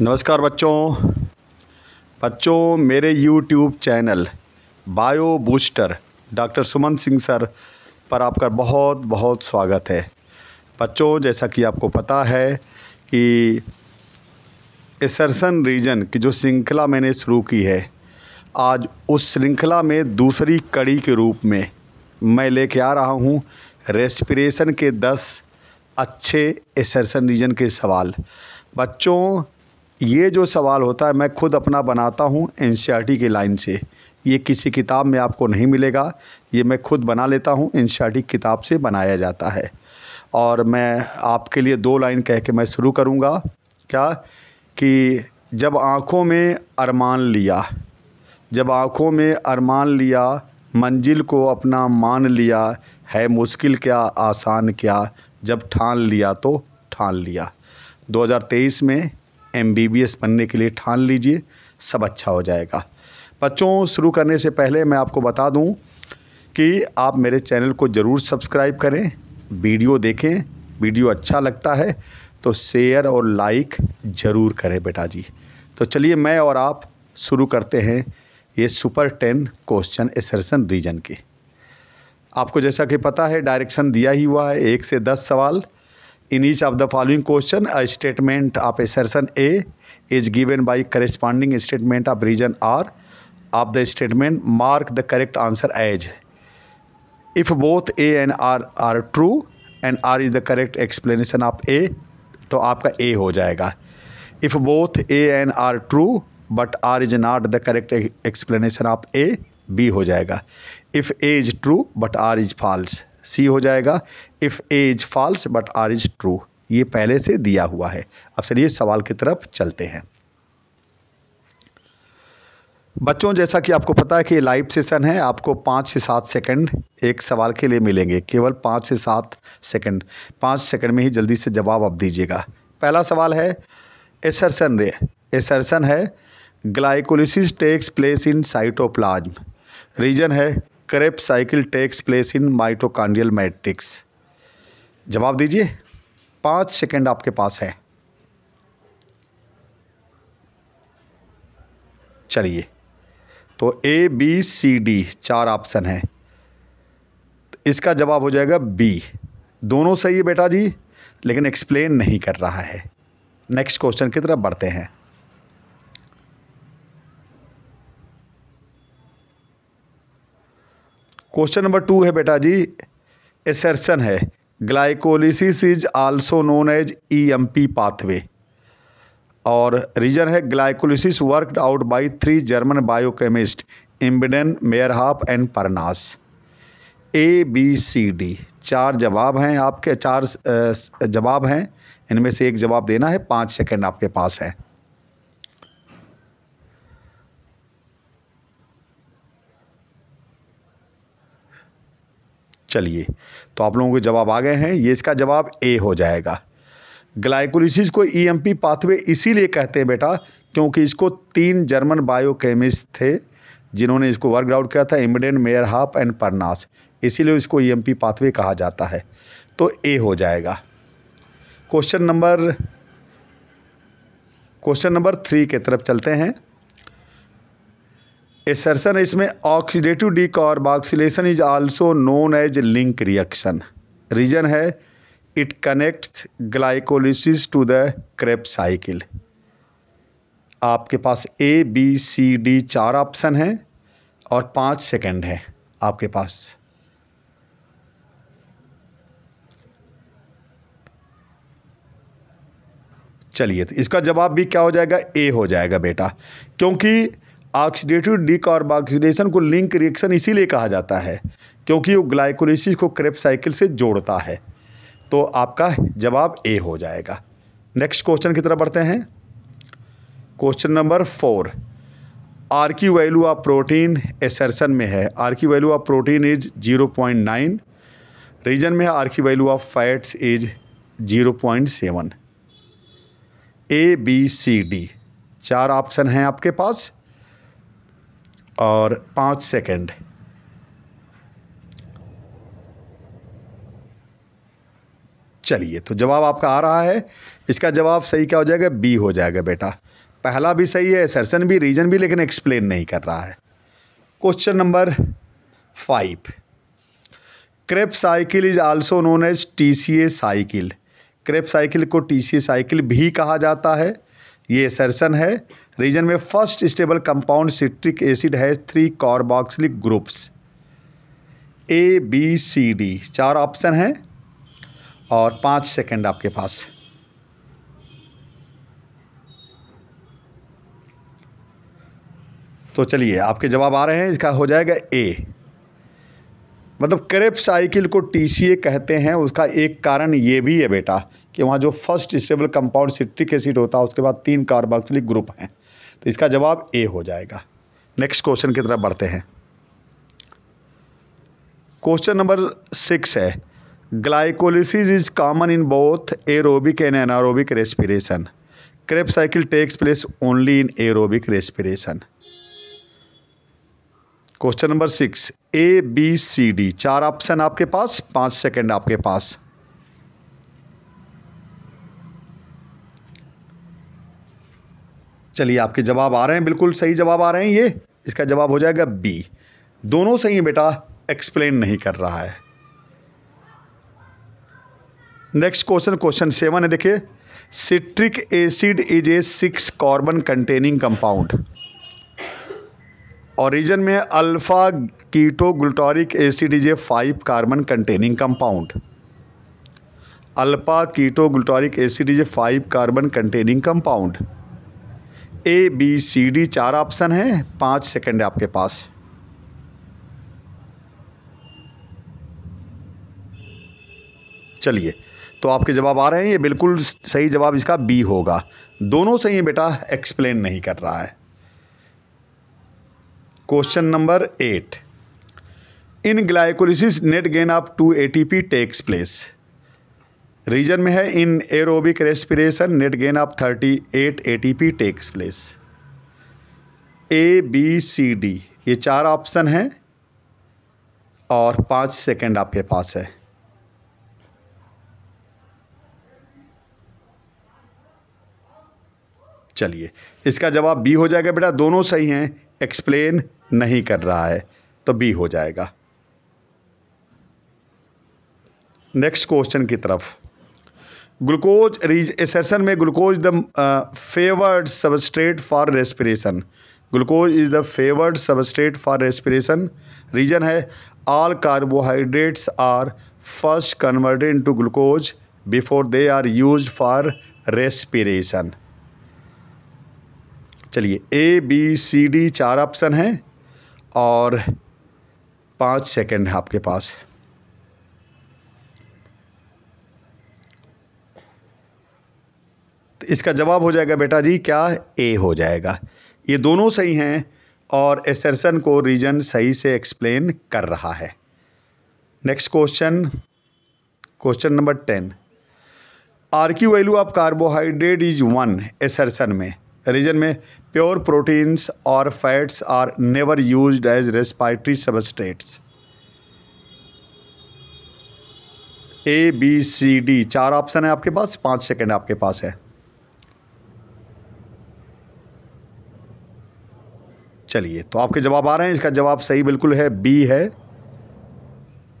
नमस्कार बच्चों बच्चों मेरे YouTube channel Bio Booster Doctor Suman Singh sir पर आपका बहुत बहुत स्वागत है बच्चों जैसा कि आपको पता है कि एसरसन रीजन की जो श्रृंखला मैंने शुरू की है आज उस श्रृंखला में दूसरी कड़ी के रूप में मैं लेके आ रहा हूँ रेस्पिरेशन के दस अच्छे एसरसन रीजन के सवाल बच्चों ये जो सवाल होता है मैं खुद अपना बनाता हूँ एन की लाइन से ये किसी किताब में आपको नहीं मिलेगा ये मैं खुद बना लेता हूँ एन किताब से बनाया जाता है और मैं आपके लिए दो लाइन कह के मैं शुरू करूँगा क्या कि जब आँखों में अरमान लिया जब आँखों में अरमान लिया मंजिल को अपना मान लिया है मुश्किल क्या आसान क्या जब ठान लिया तो ठान लिया 2023 में एम बनने के लिए ठान लीजिए सब अच्छा हो जाएगा बच्चों शुरू करने से पहले मैं आपको बता दूं कि आप मेरे चैनल को ज़रूर सब्सक्राइब करें वीडियो देखें वीडियो अच्छा लगता है तो शेयर और लाइक ज़रूर करें बेटा जी तो चलिए मैं और आप शुरू करते हैं ये super ten question assertion reason के आपको जैसा कि पता है डायरेक्शन दिया ही हुआ है एक से दस सवाल in each of the following question a statement of assertion A is given by corresponding statement of reason R of the statement mark the correct answer as if both A and R are true and R is the correct explanation of A तो आपका A हो जाएगा if both A and R true but R is not the correct explanation of A B हो जाएगा if A is true but R is false C हो जाएगा if A is false but R is true ये पहले से दिया हुआ है अब चलिए सवाल की तरफ चलते हैं बच्चों जैसा कि आपको पता है कि लाइव सेशन है आपको पाँच से सात सेकंड एक सवाल के लिए मिलेंगे केवल पाँच से सात सेकंड पाँच सेकंड में ही जल्दी से जवाब आप दीजिएगा पहला सवाल है एसरसन रे एसरसन है glycolysis takes place in cytoplasm reason है Krebs cycle takes place in mitochondrial matrix जवाब दीजिए पाँच सेकंड आपके पास है चलिए तो ए बी सी डी चार ऑप्शन है इसका जवाब हो जाएगा बी दोनों सही है बेटा जी लेकिन एक्सप्लेन नहीं कर रहा है नेक्स्ट क्वेश्चन की तरफ बढ़ते हैं क्वेश्चन नंबर टू है बेटा जी एसर्सन है glycolysis is also known as EMP pathway और रीजन है glycolysis worked out by three German biochemist Embden Meyerhof and Parnas A B C D चार जवाब हैं आपके चार जवाब हैं इनमें से एक जवाब देना है पाँच सेकेंड आपके पास है चलिए तो आप लोगों के जवाब आ गए हैं ये इसका जवाब ए हो जाएगा ग्लाइकोलिसिस को ईएमपी e पाथवे इसीलिए कहते हैं बेटा क्योंकि इसको तीन जर्मन बायोकेमिस्ट थे जिन्होंने इसको वर्कआउट किया था Embden Meyerhof and Parnas इसीलिए इसको ईएमपी e पाथवे कहा जाता है तो ए हो जाएगा question number question number three के तरफ चलते हैं एसरसन इसमें oxidative decarboxylation is also known as link reaction reason है it connects glycolysis to the Krebs cycle आपके पास ए बी सी डी चार ऑप्शन हैं और पाँच सेकंड है आपके पास चलिए तो इसका जवाब भी क्या हो जाएगा ए हो जाएगा बेटा क्योंकि ऑक्सीडेटिव डिकॉर्बाक्सीडेशन को लिंक रिएक्शन इसीलिए कहा जाता है क्योंकि वो ग्लाइकोलिसिस को क्रेप साइकिल से जोड़ता है तो आपका जवाब ए हो जाएगा नेक्स्ट क्वेश्चन की तरफ बढ़ते हैं क्वेश्चन नंबर फोर आर की वैल्यू ऑफ प्रोटीन एसरसन में है आर की value of protein is zero point nine reason में आर की value of fats is zero point seven A B C D चार ऑप्शन हैं आपके पास और पाँच सेकंड चलिए तो जवाब आपका आ रहा है इसका जवाब सही क्या हो जाएगा बी हो जाएगा बेटा पहला भी सही है सरसन भी रीजन भी लेकिन एक्सप्लेन नहीं कर रहा है question number five Krebs cycle is also known as T C A cycle Krebs cycle को टी सी ए साइकिल भी कहा जाता है ये सरसन है रीजन में first stable compound citric acid है three carboxylic groups A B C D चार ऑप्शन हैं और पाँच सेकंड आपके पास तो चलिए आपके जवाब आ रहे हैं इसका हो जाएगा ए मतलब करेप साइकिल को टी कहते हैं उसका एक कारण ये भी है बेटा कि वहाँ जो first stable compound citric acid होता है उसके बाद तीन कार्बोक्सिलिक ग्रुप हैं तो इसका जवाब ए हो जाएगा नेक्स्ट क्वेश्चन की तरफ बढ़ते हैं क्वेश्चन नंबर सिक्स है glycolysis is common in both aerobic and anaerobic respiration Krebs cycle takes place only in aerobic respiration question number six A B C D चार ऑप्शन आपके पास पांच सेकंड आपके पास चलिए आपके जवाब आ रहे हैं बिल्कुल सही जवाब आ रहे हैं ये इसका जवाब हो जाएगा बी दोनों सही है बेटा एक्सप्लेन नहीं कर रहा है नेक्स्ट क्वेश्चन क्वेश्चन सेवन है देखिए citric acid is a six carbon containing compound reason में alpha ketoglutaric acid is a five carbon containing compound alpha ketoglutaric acid is a five carbon containing compound A B C D चार option है पाँच second आपके पास चलिए तो आपके जवाब आ रहे हैं ये बिल्कुल सही जवाब इसका बी होगा दोनों सही बेटा एक्सप्लेन नहीं कर रहा है question number eight in glycolysis net gain of two ATP takes place reason में है in aerobic respiration net gain of thirty eight ATP takes place A B C D ये चार ऑप्शन हैं और पाँच सेकंड आपके पास है चलिए इसका जवाब बी हो जाएगा बेटा दोनों सही हैं एक्सप्लेन नहीं कर रहा है तो बी हो जाएगा नेक्स्ट क्वेश्चन की तरफ ग्लूकोज एसेसन में glucose the favoured substrate for respiration glucose is the favoured substrate for respiration reason है all carbohydrates are first converted into glucose before they are used for respiration चलिए A B C D चार option हैं और पाँच second है आपके पास तो इसका जवाब हो जाएगा बेटा जी क्या ए हो जाएगा ये दोनों सही हैं और एसरसन को रीजन सही से एक्सप्लेन कर रहा है next question question number ten R की value of carbohydrate is one assertion में रीजन में प्योर प्रोटीन्स और fats are never use as respiratory substrates A B C D चार ऑप्शन है आपके पास पाँच सेकेंड आपके पास है चलिए तो आपके जवाब आ रहे हैं इसका जवाब सही बिल्कुल है बी है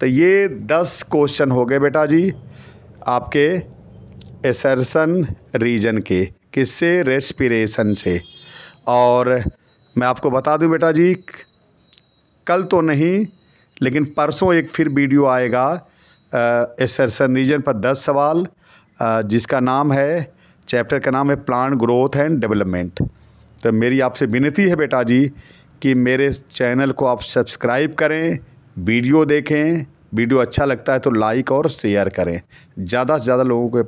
तो ये दस क्वेश्चन हो गए बेटा जी आपके एसरसन रीजन के किससे रेस्पिरेशन से और मैं आपको बता दूं बेटा जी कल तो नहीं लेकिन परसों एक फिर वीडियो आएगा एसरसन रीजन पर दस सवाल आ, जिसका नाम है चैप्टर का नाम है प्लांट ग्रोथ एंड डेवलपमेंट तो मेरी आपसे विनती है बेटा जी कि मेरे चैनल को आप सब्सक्राइब करें वीडियो देखें वीडियो अच्छा लगता है तो लाइक और शेयर करें ज़्यादा से ज़्यादा लोगों के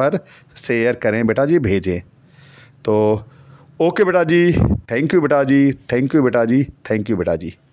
पर शेयर करें बेटा जी भेजें तो ओके बेटा जी थैंक यू बेटा जी थैंक यू बेटा जी थैंक यू बेटा जी